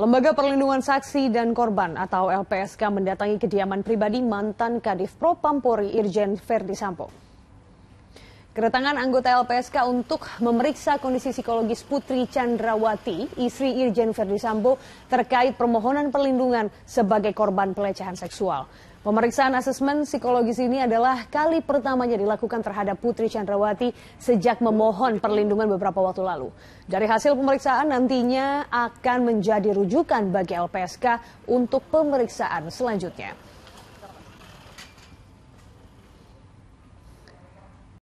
Lembaga Perlindungan Saksi dan Korban atau LPSK mendatangi kediaman pribadi mantan Kadif Propampori Irjen Ferdi Sampo. Kedatangan anggota LPSK untuk memeriksa kondisi psikologis Putri Chandrawati, istri Irjen Ferdi Sambo, terkait permohonan perlindungan sebagai korban pelecehan seksual. Pemeriksaan asesmen psikologis ini adalah kali pertamanya dilakukan terhadap Putri Chandrawati sejak memohon perlindungan beberapa waktu lalu. Dari hasil pemeriksaan nantinya akan menjadi rujukan bagi LPSK untuk pemeriksaan selanjutnya.